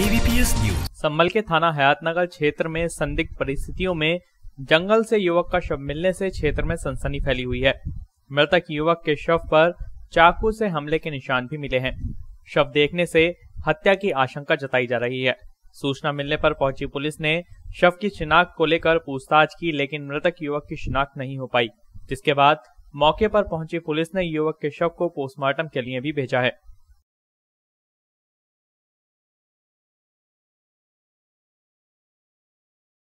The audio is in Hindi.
एबीपीएस न्यूज सम्मल के थाना हयातनगर क्षेत्र में संदिग्ध परिस्थितियों में जंगल से युवक का शव मिलने से क्षेत्र में सनसनी फैली हुई है मृतक युवक के शव पर चाकू से हमले के निशान भी मिले हैं शव देखने से हत्या की आशंका जताई जा रही है सूचना मिलने पर पहुंची पुलिस ने शव की शिनाख्त को लेकर पूछताछ की लेकिन मृतक युवक की शिनाख्त नहीं हो पाई जिसके बाद मौके पर पहुंची पुलिस ने युवक के शव को पोस्टमार्टम के लिए भी भेजा है